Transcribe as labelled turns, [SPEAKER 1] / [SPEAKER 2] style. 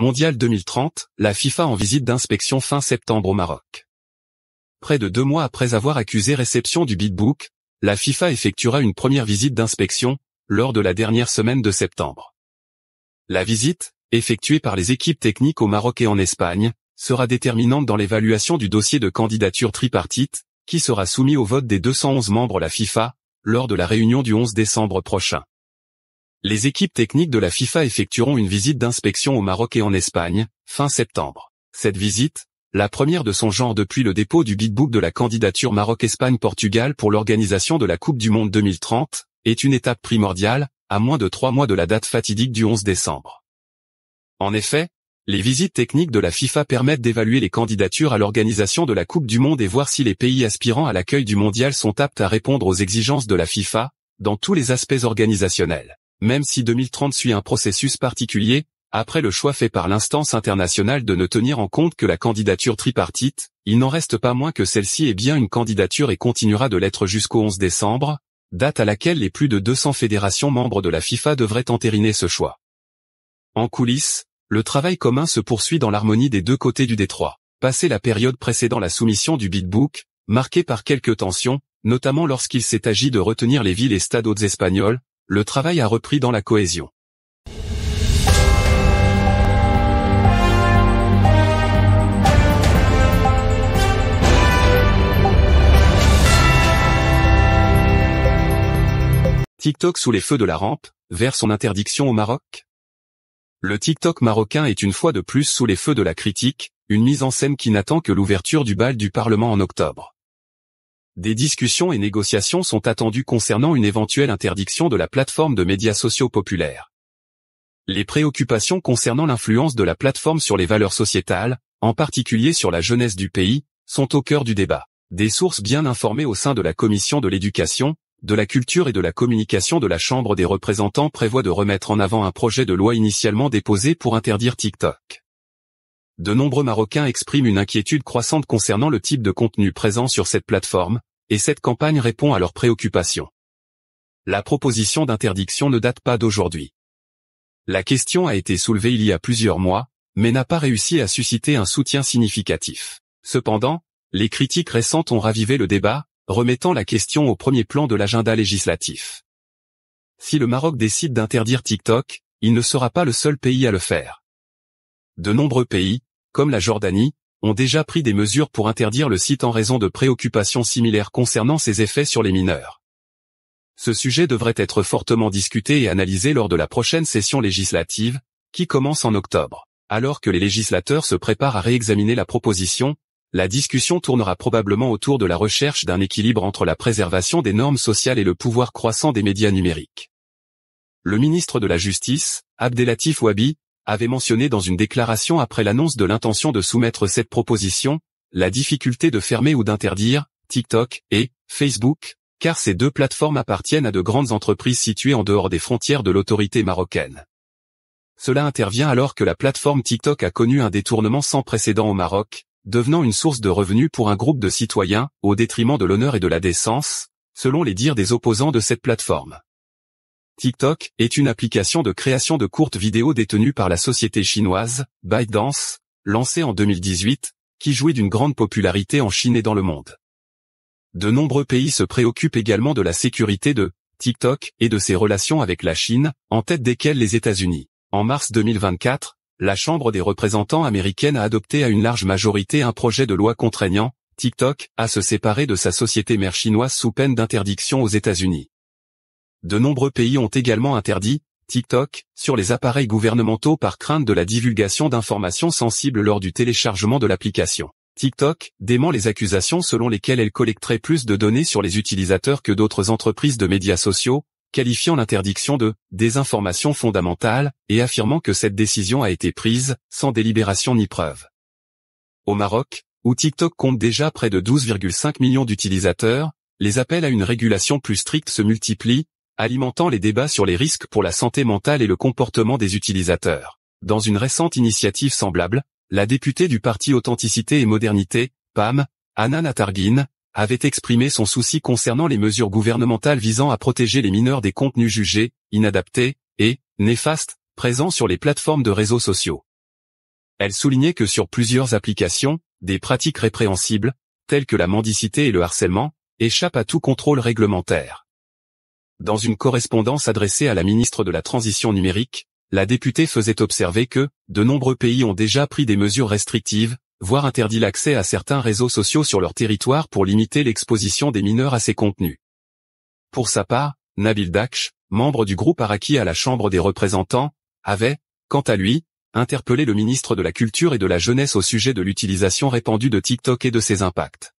[SPEAKER 1] Mondial 2030, la FIFA en visite d'inspection fin septembre au Maroc. Près de deux mois après avoir accusé réception du Beatbook, la FIFA effectuera une première visite d'inspection, lors de la dernière semaine de septembre. La visite, effectuée par les équipes techniques au Maroc et en Espagne, sera déterminante dans l'évaluation du dossier de candidature tripartite, qui sera soumis au vote des 211 membres la FIFA, lors de la réunion du 11 décembre prochain les équipes techniques de la FIFA effectueront une visite d'inspection au Maroc et en Espagne, fin septembre. Cette visite, la première de son genre depuis le dépôt du bitbook de la candidature Maroc-Espagne-Portugal pour l'organisation de la Coupe du Monde 2030, est une étape primordiale, à moins de trois mois de la date fatidique du 11 décembre. En effet, les visites techniques de la FIFA permettent d'évaluer les candidatures à l'organisation de la Coupe du Monde et voir si les pays aspirants à l'accueil du mondial sont aptes à répondre aux exigences de la FIFA, dans tous les aspects organisationnels même si 2030 suit un processus particulier, après le choix fait par l'instance internationale de ne tenir en compte que la candidature tripartite, il n'en reste pas moins que celle-ci est bien une candidature et continuera de l'être jusqu'au 11 décembre, date à laquelle les plus de 200 fédérations membres de la FIFA devraient entériner ce choix. En coulisses, le travail commun se poursuit dans l'harmonie des deux côtés du détroit. Passé la période précédant la soumission du Bitbook, marquée par quelques tensions, notamment lorsqu'il s'est agi de retenir les villes et stades hautes espagnols, le travail a repris dans la cohésion. TikTok sous les feux de la rampe, vers son interdiction au Maroc Le TikTok marocain est une fois de plus sous les feux de la critique, une mise en scène qui n'attend que l'ouverture du bal du Parlement en octobre. Des discussions et négociations sont attendues concernant une éventuelle interdiction de la plateforme de médias sociaux populaires. Les préoccupations concernant l'influence de la plateforme sur les valeurs sociétales, en particulier sur la jeunesse du pays, sont au cœur du débat. Des sources bien informées au sein de la Commission de l'éducation, de la culture et de la communication de la Chambre des représentants prévoient de remettre en avant un projet de loi initialement déposé pour interdire TikTok. De nombreux Marocains expriment une inquiétude croissante concernant le type de contenu présent sur cette plateforme, et cette campagne répond à leurs préoccupations. La proposition d'interdiction ne date pas d'aujourd'hui. La question a été soulevée il y a plusieurs mois, mais n'a pas réussi à susciter un soutien significatif. Cependant, les critiques récentes ont ravivé le débat, remettant la question au premier plan de l'agenda législatif. Si le Maroc décide d'interdire TikTok, il ne sera pas le seul pays à le faire. De nombreux pays, comme la Jordanie, ont déjà pris des mesures pour interdire le site en raison de préoccupations similaires concernant ses effets sur les mineurs. Ce sujet devrait être fortement discuté et analysé lors de la prochaine session législative, qui commence en octobre. Alors que les législateurs se préparent à réexaminer la proposition, la discussion tournera probablement autour de la recherche d'un équilibre entre la préservation des normes sociales et le pouvoir croissant des médias numériques. Le ministre de la Justice, Abdelatif Wabi, avait mentionné dans une déclaration après l'annonce de l'intention de soumettre cette proposition, la difficulté de fermer ou d'interdire TikTok et Facebook, car ces deux plateformes appartiennent à de grandes entreprises situées en dehors des frontières de l'autorité marocaine. Cela intervient alors que la plateforme TikTok a connu un détournement sans précédent au Maroc, devenant une source de revenus pour un groupe de citoyens, au détriment de l'honneur et de la décence, selon les dires des opposants de cette plateforme. TikTok est une application de création de courtes vidéos détenue par la société chinoise ByteDance, lancée en 2018, qui jouit d'une grande popularité en Chine et dans le monde. De nombreux pays se préoccupent également de la sécurité de TikTok et de ses relations avec la Chine, en tête desquelles les États-Unis. En mars 2024, la Chambre des représentants américaine a adopté à une large majorité un projet de loi contraignant TikTok à se séparer de sa société mère chinoise sous peine d'interdiction aux États-Unis. De nombreux pays ont également interdit TikTok sur les appareils gouvernementaux par crainte de la divulgation d'informations sensibles lors du téléchargement de l'application. TikTok dément les accusations selon lesquelles elle collecterait plus de données sur les utilisateurs que d'autres entreprises de médias sociaux, qualifiant l'interdiction de désinformation fondamentale et affirmant que cette décision a été prise sans délibération ni preuve. Au Maroc, où TikTok compte déjà près de 12,5 millions d'utilisateurs, les appels à une régulation plus stricte se multiplient, alimentant les débats sur les risques pour la santé mentale et le comportement des utilisateurs. Dans une récente initiative semblable, la députée du parti Authenticité et Modernité, PAM, Anna Natarguin, avait exprimé son souci concernant les mesures gouvernementales visant à protéger les mineurs des contenus jugés, inadaptés, et, néfastes, présents sur les plateformes de réseaux sociaux. Elle soulignait que sur plusieurs applications, des pratiques répréhensibles, telles que la mendicité et le harcèlement, échappent à tout contrôle réglementaire. Dans une correspondance adressée à la ministre de la Transition numérique, la députée faisait observer que, de nombreux pays ont déjà pris des mesures restrictives, voire interdit l'accès à certains réseaux sociaux sur leur territoire pour limiter l'exposition des mineurs à ces contenus. Pour sa part, Nabil Daksh, membre du groupe Araki à la Chambre des représentants, avait, quant à lui, interpellé le ministre de la Culture et de la Jeunesse au sujet de l'utilisation répandue de TikTok et de ses impacts.